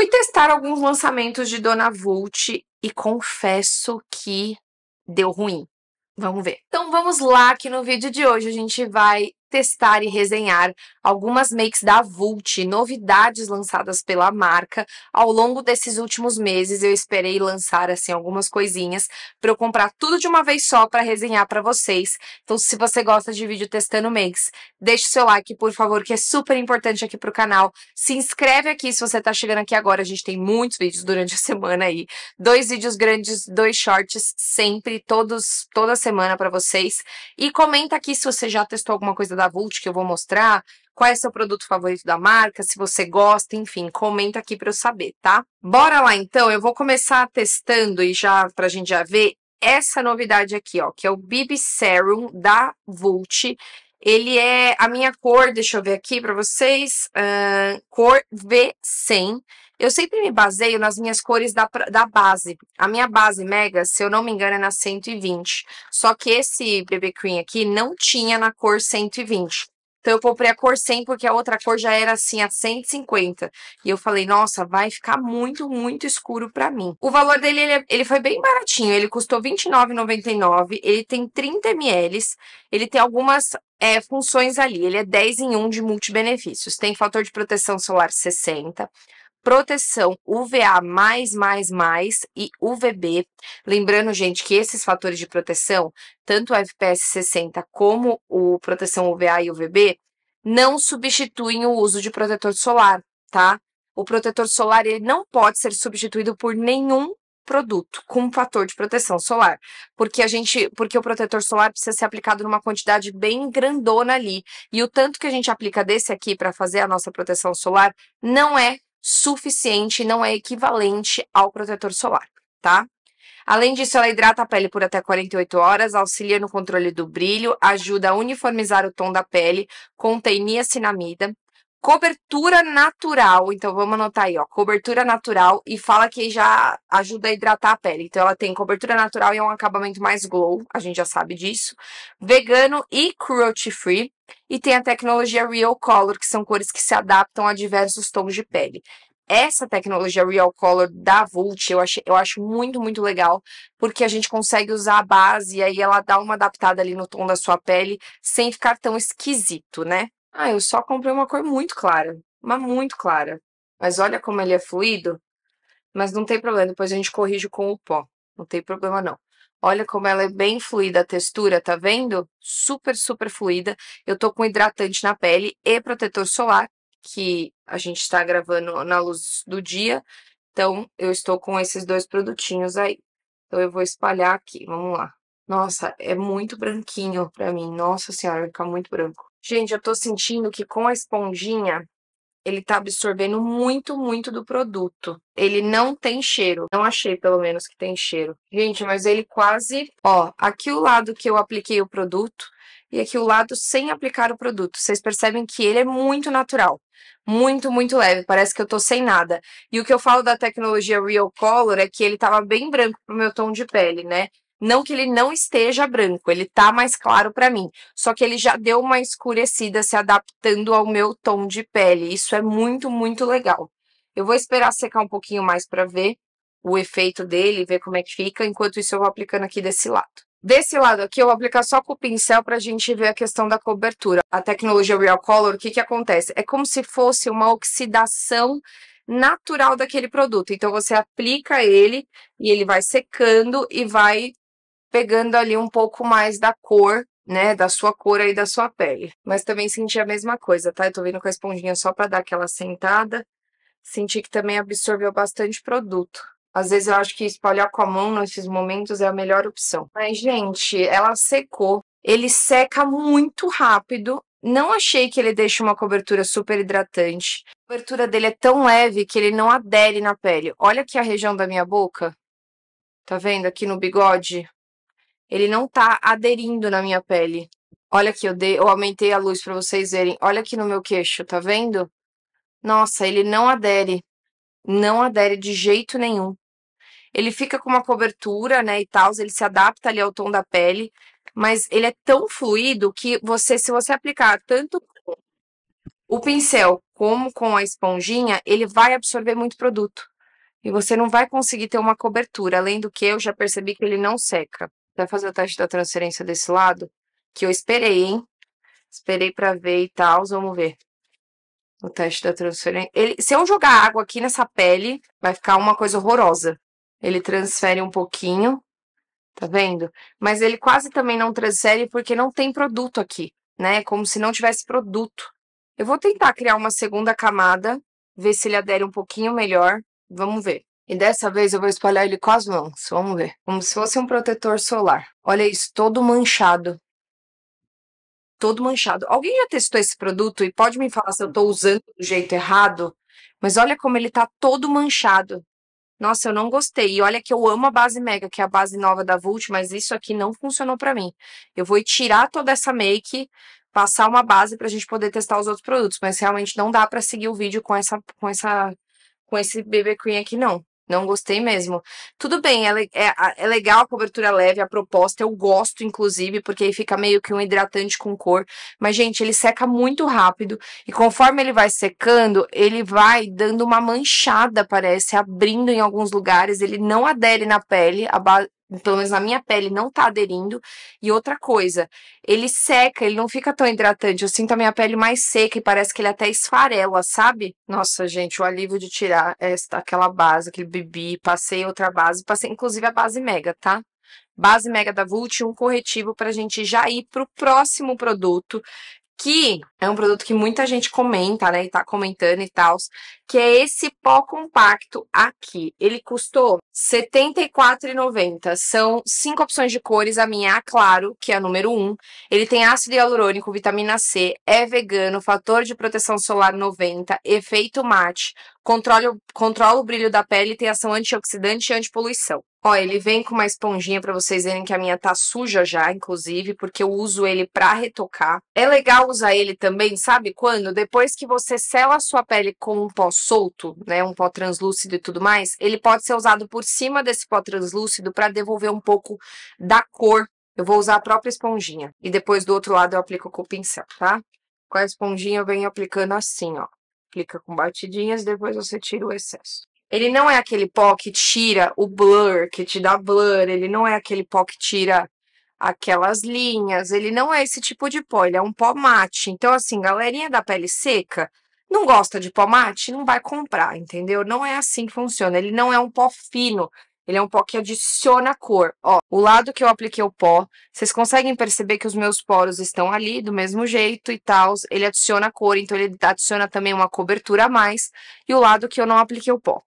Fui testar alguns lançamentos de Dona Vult e confesso que deu ruim. Vamos ver. Então vamos lá que no vídeo de hoje a gente vai testar e resenhar algumas makes da Vult, novidades lançadas pela marca. Ao longo desses últimos meses, eu esperei lançar assim algumas coisinhas para eu comprar tudo de uma vez só para resenhar para vocês. Então, se você gosta de vídeo testando makes, deixe seu like, por favor, que é super importante aqui pro canal. Se inscreve aqui se você tá chegando aqui agora. A gente tem muitos vídeos durante a semana aí. Dois vídeos grandes, dois shorts sempre, todos toda semana para vocês. E comenta aqui se você já testou alguma coisa da Vult que eu vou mostrar qual é seu produto favorito da marca, se você gosta, enfim, comenta aqui para eu saber, tá? Bora lá então, eu vou começar testando e já pra gente já ver essa novidade aqui, ó, que é o BB Serum da Vult. Ele é a minha cor, deixa eu ver aqui para vocês, uh, cor V100. Eu sempre me baseio nas minhas cores da, da base. A minha base Mega, se eu não me engano, é na 120. Só que esse BB Cream aqui não tinha na cor 120. Então eu comprei a cor 100 porque a outra cor já era assim a 150. E eu falei, nossa, vai ficar muito, muito escuro para mim. O valor dele, ele, é, ele foi bem baratinho. Ele custou R$29,99. Ele tem 30 ml. Ele tem algumas é, funções ali. Ele é 10 em 1 de multibenefícios. Tem fator de proteção solar 60 proteção UVA e UVB. Lembrando, gente, que esses fatores de proteção, tanto o FPS 60 como o proteção UVA e UVB, não substituem o uso de protetor solar, tá? O protetor solar ele não pode ser substituído por nenhum produto com fator de proteção solar, porque a gente, porque o protetor solar precisa ser aplicado numa quantidade bem grandona ali, e o tanto que a gente aplica desse aqui para fazer a nossa proteção solar não é suficiente não é equivalente ao protetor solar, tá? Além disso, ela hidrata a pele por até 48 horas, auxilia no controle do brilho, ajuda a uniformizar o tom da pele, contém niacinamida, Cobertura natural, então vamos anotar aí, ó. Cobertura natural e fala que já ajuda a hidratar a pele. Então ela tem cobertura natural e é um acabamento mais glow, a gente já sabe disso. Vegano e cruelty free. E tem a tecnologia Real Color, que são cores que se adaptam a diversos tons de pele. Essa tecnologia Real Color da Vult eu, achei, eu acho muito, muito legal, porque a gente consegue usar a base e aí ela dá uma adaptada ali no tom da sua pele sem ficar tão esquisito, né? Ah, eu só comprei uma cor muito clara, mas muito clara. Mas olha como ele é fluido. Mas não tem problema, depois a gente corrige com o pó. Não tem problema, não. Olha como ela é bem fluida a textura, tá vendo? Super, super fluida. Eu tô com hidratante na pele e protetor solar, que a gente tá gravando na luz do dia. Então, eu estou com esses dois produtinhos aí. Então, eu vou espalhar aqui, vamos lá. Nossa, é muito branquinho pra mim. Nossa senhora, vai ficar muito branco. Gente, eu tô sentindo que com a esponjinha ele tá absorvendo muito, muito do produto. Ele não tem cheiro. Não achei, pelo menos, que tem cheiro. Gente, mas ele quase... Ó, aqui o lado que eu apliquei o produto e aqui o lado sem aplicar o produto. Vocês percebem que ele é muito natural. Muito, muito leve. Parece que eu tô sem nada. E o que eu falo da tecnologia Real Color é que ele tava bem branco pro meu tom de pele, né? Não que ele não esteja branco, ele tá mais claro para mim. Só que ele já deu uma escurecida se adaptando ao meu tom de pele. Isso é muito, muito legal. Eu vou esperar secar um pouquinho mais para ver o efeito dele, ver como é que fica. Enquanto isso, eu vou aplicando aqui desse lado. Desse lado aqui, eu vou aplicar só com o pincel para a gente ver a questão da cobertura. A tecnologia Real Color, o que, que acontece? É como se fosse uma oxidação natural daquele produto. Então, você aplica ele e ele vai secando e vai pegando ali um pouco mais da cor, né, da sua cor aí da sua pele. Mas também senti a mesma coisa, tá? Eu tô vindo com a esponjinha só para dar aquela sentada. Senti que também absorveu bastante produto. Às vezes eu acho que espalhar com a mão nesses momentos é a melhor opção. Mas, gente, ela secou. Ele seca muito rápido. Não achei que ele deixe uma cobertura super hidratante. A cobertura dele é tão leve que ele não adere na pele. Olha aqui a região da minha boca. Tá vendo aqui no bigode? Ele não tá aderindo na minha pele. Olha aqui, eu, dei, eu aumentei a luz para vocês verem. Olha aqui no meu queixo, tá vendo? Nossa, ele não adere. Não adere de jeito nenhum. Ele fica com uma cobertura, né, e tal, ele se adapta ali ao tom da pele, mas ele é tão fluido que você, se você aplicar tanto o pincel como com a esponjinha, ele vai absorver muito produto. E você não vai conseguir ter uma cobertura, além do que eu já percebi que ele não seca vai fazer o teste da transferência desse lado? Que eu esperei, hein? Esperei para ver e tal, vamos ver. O teste da transferência. Ele, se eu jogar água aqui nessa pele, vai ficar uma coisa horrorosa. Ele transfere um pouquinho, tá vendo? Mas ele quase também não transfere porque não tem produto aqui, né? Como se não tivesse produto. Eu vou tentar criar uma segunda camada, ver se ele adere um pouquinho melhor. Vamos ver. E dessa vez eu vou espalhar ele com as mãos. Vamos ver. Como se fosse um protetor solar. Olha isso, todo manchado. Todo manchado. Alguém já testou esse produto e pode me falar se eu estou usando do jeito errado? Mas olha como ele está todo manchado. Nossa, eu não gostei. E olha que eu amo a base Mega, que é a base nova da Vult, mas isso aqui não funcionou para mim. Eu vou tirar toda essa make, passar uma base para a gente poder testar os outros produtos, mas realmente não dá para seguir o vídeo com essa com essa com esse BB Cream aqui não. Não gostei mesmo. Tudo bem, é, é, é, legal a cobertura leve, a proposta, eu gosto, inclusive, porque aí fica meio que um hidratante com cor. Mas, gente, ele seca muito rápido e conforme ele vai secando, ele vai dando uma manchada, parece, abrindo em alguns lugares. Ele não adere na pele, a, pelo menos na minha pele, não tá aderindo. E outra coisa, ele seca, ele não fica tão hidratante. Eu sinto a minha pele mais seca e parece que ele até esfarela, sabe? Nossa, gente, o alívio de tirar esta, aquela base, aquele bibi, passei outra base, passei inclusive a base mega, tá? Base mega da Vult, um corretivo pra gente já ir pro próximo produto, que é um produto que muita gente comenta, né? E tá comentando e tal, que é esse pó compacto aqui. Ele custou R$ 74,90. São cinco opções de cores. A minha é a claro, que é a número 1. Um. Ele tem ácido hialurônico, vitamina C, é vegano, fator de proteção solar 90, efeito mate, controla, controla o brilho da pele e tem ação antioxidante e antipoluição. Ó, ele vem com uma esponjinha para vocês verem que a minha tá suja já, inclusive, porque eu uso ele para retocar. É legal usar ele também, sabe quando? Depois que você sela a sua pele com um pó solto, né, um pó translúcido e tudo mais, ele pode ser usado por cima desse pó translúcido para devolver um pouco da cor. Eu vou usar a própria esponjinha e depois do outro lado eu aplico com o pincel, tá? Com a esponjinha eu venho aplicando assim, ó. Aplica com batidinhas, depois você tira o excesso. Ele não é aquele pó que tira o blur, que te dá blur, ele não é aquele pó que tira aquelas linhas, ele não é esse tipo de pó, ele é um pó mate. Então, assim, galerinha da pele seca, não gosta de pó mate, não vai comprar, entendeu? Não é assim que funciona. Ele não é um pó fino, ele é um pó que adiciona cor. Ó, o lado que eu apliquei o pó, vocês conseguem perceber que os meus poros estão ali do mesmo jeito e tal. Ele adiciona cor, então ele adiciona também uma cobertura a mais. E o lado que eu não apliquei o pó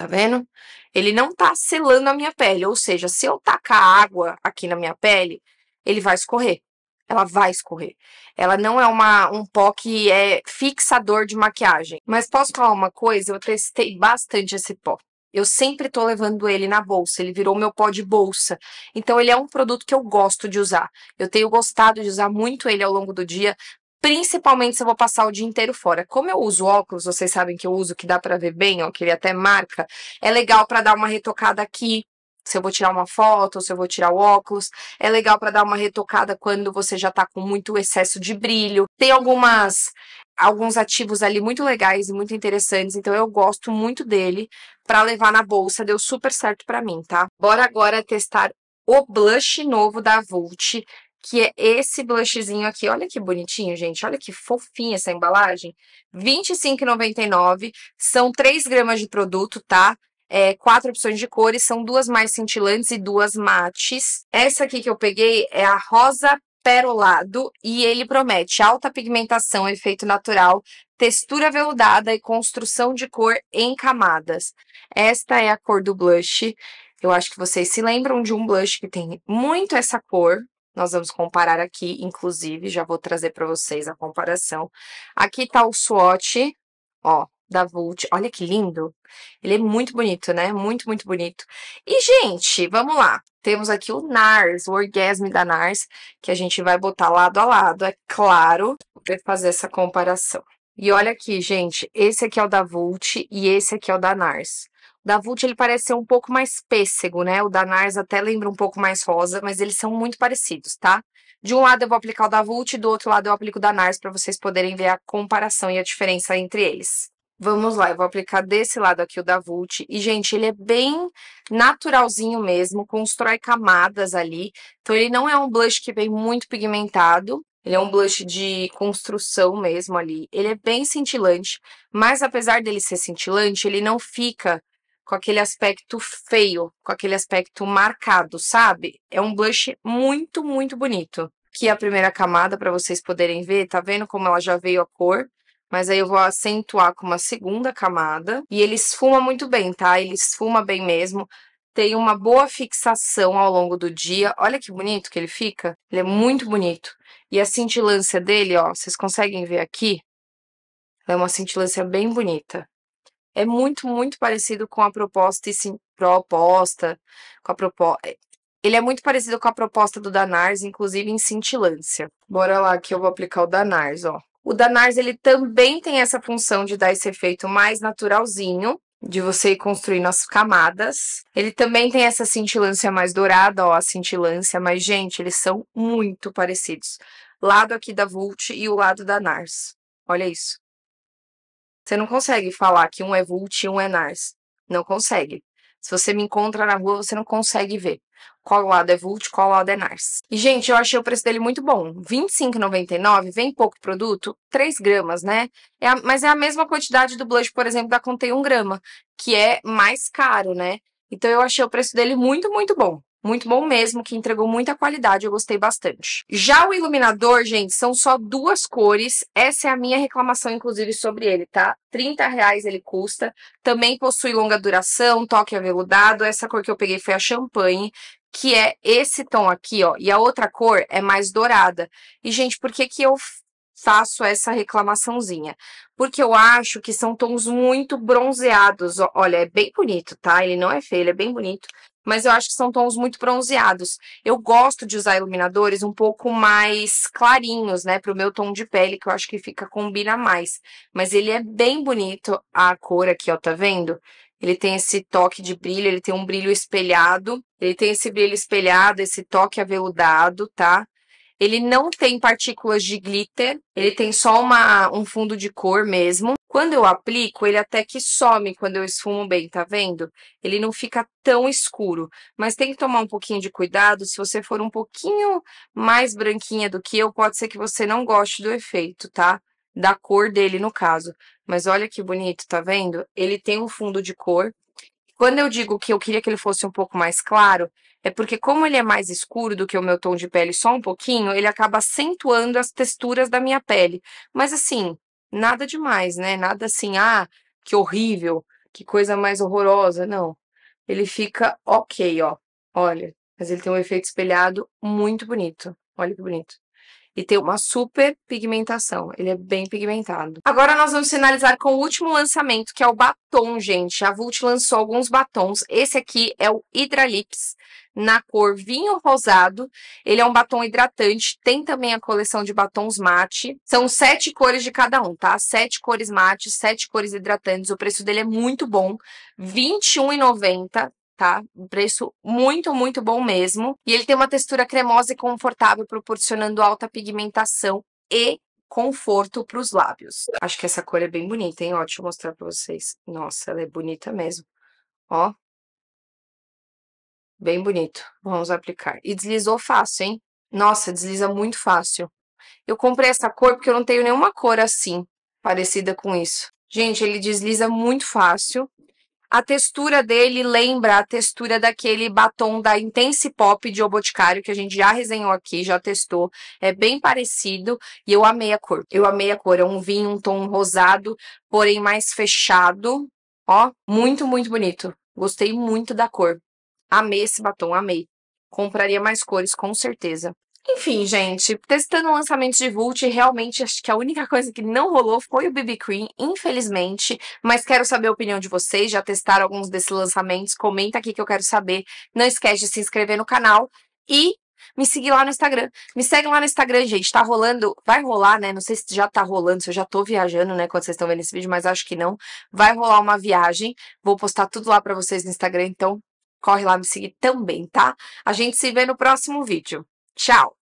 tá vendo? Ele não tá selando a minha pele, ou seja, se eu tacar água aqui na minha pele, ele vai escorrer. Ela vai escorrer. Ela não é uma, um pó que é fixador de maquiagem. Mas posso falar uma coisa? Eu testei bastante esse pó. Eu sempre tô levando ele na bolsa, ele virou meu pó de bolsa. Então ele é um produto que eu gosto de usar. Eu tenho gostado de usar muito ele ao longo do dia, Principalmente se eu vou passar o dia inteiro fora. Como eu uso óculos, vocês sabem que eu uso que dá para ver bem, ó, que ele até marca, é legal para dar uma retocada aqui, se eu vou tirar uma foto ou se eu vou tirar o óculos. É legal para dar uma retocada quando você já está com muito excesso de brilho. Tem algumas alguns ativos ali muito legais e muito interessantes, então eu gosto muito dele para levar na bolsa, deu super certo para mim, tá? Bora agora testar o blush novo da Vult, que é esse blushzinho aqui. Olha que bonitinho, gente. Olha que fofinha essa embalagem. R$25,99. São 3 gramas de produto, tá? É, quatro opções de cores, são duas mais cintilantes e duas mates. Essa aqui que eu peguei é a rosa perolado e ele promete alta pigmentação, efeito natural, textura veludada e construção de cor em camadas. Esta é a cor do blush. Eu acho que vocês se lembram de um blush que tem muito essa cor, nós vamos comparar aqui, inclusive, já vou trazer para vocês a comparação. Aqui está o swatch, ó, da Vult. Olha que lindo. Ele é muito bonito, né? Muito, muito bonito. E, gente, vamos lá. Temos aqui o NARS, o Orgasme da NARS, que a gente vai botar lado a lado, é claro, para fazer essa comparação. E olha aqui, gente, esse aqui é o da Vult e esse aqui é o da NARS da Vult ele parece ser um pouco mais pêssego, né? O da Nars até lembra um pouco mais rosa, mas eles são muito parecidos, tá? De um lado eu vou aplicar o da Vult, do outro lado eu aplico o da Nars para vocês poderem ver a comparação e a diferença entre eles. Vamos lá, eu vou aplicar desse lado aqui o da Vult. E, gente, ele é bem naturalzinho mesmo, constrói camadas ali. Então, ele não é um blush que vem muito pigmentado, ele é um blush de construção mesmo ali. Ele é bem cintilante, mas apesar dele ser cintilante, ele não fica com aquele aspecto feio, com aquele aspecto marcado, sabe? É um blush muito, muito bonito. Aqui é a primeira camada para vocês poderem ver, tá vendo como ela já veio a cor? Mas aí eu vou acentuar com uma segunda camada. E ele esfuma muito bem, tá? Ele esfuma bem mesmo. Tem uma boa fixação ao longo do dia. Olha que bonito que ele fica. Ele é muito bonito. E a cintilância dele, ó, vocês conseguem ver aqui? é uma cintilância bem bonita é muito, muito parecido com a proposta e sim, proposta, com a proposta. Eh, ele é muito parecido com a proposta do Danars, inclusive em cintilância. Bora lá que eu vou aplicar o Danars, ó. O Danars ele também tem essa função de dar esse efeito mais naturalzinho, de você ir construindo as camadas. Ele também tem essa cintilância mais dourada, ó, a cintilância, mas, gente, eles são muito parecidos. Lado aqui da Vult e o lado da Nars. Olha isso. Você não consegue falar que um é Vult e um é Nars. Não consegue. Se você me encontra na rua, você não consegue ver qual lado é Vult, qual lado é Nars. E, gente, eu achei o preço dele muito bom. R$25,99, vem pouco produto, 3 gramas, né? É a, mas é a mesma quantidade do blush, por exemplo, da Contei 1 grama, que é mais caro, né? Então, eu achei o preço dele muito, muito bom. Muito bom mesmo, que entregou muita qualidade, eu gostei bastante. Já o iluminador, gente, são só duas cores. Essa é a minha reclamação, inclusive, sobre ele, tá? 30 reais ele custa. Também possui longa duração, toque aveludado. Essa cor que eu peguei foi a champanhe, que é esse tom aqui, ó. E a outra cor é mais dourada. E, gente, por que que eu faço essa reclamaçãozinha? Porque eu acho que são tons muito bronzeados. Olha, é bem bonito, tá? Ele não é feio, ele é bem bonito mas eu acho que são tons muito bronzeados. Eu gosto de usar iluminadores um pouco mais clarinhos, né, pro meu tom de pele, que eu acho que fica combina mais. Mas ele é bem bonito a cor aqui, ó, tá vendo? Ele tem esse toque de brilho, ele tem um brilho espelhado, ele tem esse brilho espelhado, esse toque aveludado, tá? Ele não tem partículas de glitter, ele tem só uma, um fundo de cor mesmo. Quando eu aplico, ele até que some quando eu esfumo bem, tá vendo? Ele não fica tão escuro, mas tem que tomar um pouquinho de cuidado. Se você for um pouquinho mais branquinha do que eu, pode ser que você não goste do efeito, tá? Da cor dele, no caso. Mas olha que bonito, tá vendo? Ele tem um fundo de cor. Quando eu digo que eu queria que ele fosse um pouco mais claro, é porque como ele é mais escuro do que o meu tom de pele só um pouquinho, ele acaba acentuando as texturas da minha pele. Mas assim, nada demais, né? Nada assim, ah, que horrível, que coisa mais horrorosa. Não. Ele fica ok, ó. Olha. Mas ele tem um efeito espelhado muito bonito. Olha que bonito e tem uma super pigmentação. Ele é bem pigmentado. Agora nós vamos finalizar com o último lançamento, que é o batom, gente. A Vult lançou alguns batons. Esse aqui é o Hydralips na cor vinho rosado. Ele é um batom hidratante. Tem também a coleção de batons mate. São sete cores de cada um, tá? Sete cores mate, sete cores hidratantes. O preço dele é muito bom. R$ 21,90 tá? Um preço muito, muito bom mesmo. E ele tem uma textura cremosa e confortável, proporcionando alta pigmentação e conforto para os lábios. Acho que essa cor é bem bonita, hein? Ó, deixa eu mostrar para vocês. Nossa, ela é bonita mesmo. Ó. Bem bonito. Vamos aplicar. E deslizou fácil, hein? Nossa, desliza muito fácil. Eu comprei essa cor porque eu não tenho nenhuma cor assim, parecida com isso. Gente, ele desliza muito fácil. A textura dele lembra a textura daquele batom da Intense Pop de O Boticário, que a gente já resenhou aqui, já testou. É bem parecido e eu amei a cor. Eu amei a cor. É um vinho, um tom rosado, porém mais fechado. Ó, muito, muito bonito. Gostei muito da cor. Amei esse batom, amei. Compraria mais cores, com certeza. Enfim, gente, testando o lançamento de Vult, realmente acho que a única coisa que não rolou foi o BB Cream, infelizmente. Mas quero saber a opinião de vocês. Já testaram alguns desses lançamentos? Comenta aqui que eu quero saber. Não esquece de se inscrever no canal e me seguir lá no Instagram. Me segue lá no Instagram, gente. Tá rolando, vai rolar, né? Não sei se já tá rolando, se eu já tô viajando, né? Quando vocês estão vendo esse vídeo, mas acho que não. Vai rolar uma viagem. Vou postar tudo lá para vocês no Instagram, então corre lá me seguir também, tá? A gente se vê no próximo vídeo. Tchau!